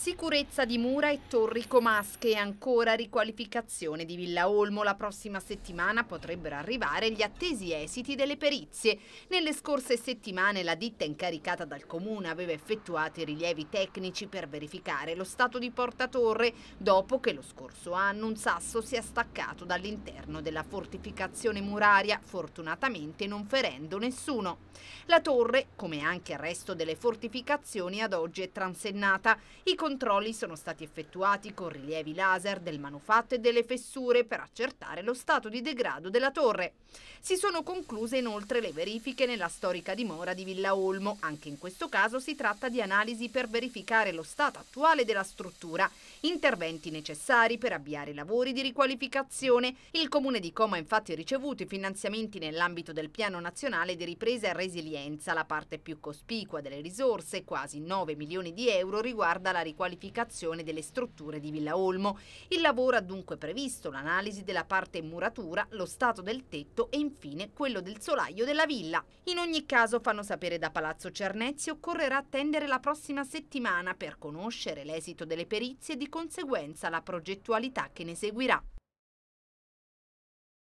Sicurezza di mura e torri comasche e ancora riqualificazione di Villa Olmo. La prossima settimana potrebbero arrivare gli attesi esiti delle perizie. Nelle scorse settimane la ditta incaricata dal comune aveva effettuato i rilievi tecnici per verificare lo stato di porta torre dopo che lo scorso anno un sasso si è staccato dall'interno della fortificazione muraria, fortunatamente non ferendo nessuno. La torre, come anche il resto delle fortificazioni, ad oggi è transennata. I controlli sono stati effettuati con rilievi laser del manufatto e delle fessure per accertare lo stato di degrado della torre. Si sono concluse inoltre le verifiche nella storica dimora di Villa Olmo. Anche in questo caso si tratta di analisi per verificare lo stato attuale della struttura, interventi necessari per avviare i lavori di riqualificazione. Il comune di Como ha infatti ricevuto i finanziamenti nell'ambito del Piano Nazionale di Ripresa e Resilienza. La parte più cospicua delle risorse, quasi 9 milioni di euro, riguarda la riqualificazione riqualificazione delle strutture di Villa Olmo. Il lavoro ha dunque previsto l'analisi della parte in muratura, lo stato del tetto e infine quello del solaio della villa. In ogni caso, fanno sapere da Palazzo Cernezzi, occorrerà attendere la prossima settimana per conoscere l'esito delle perizie e di conseguenza la progettualità che ne seguirà.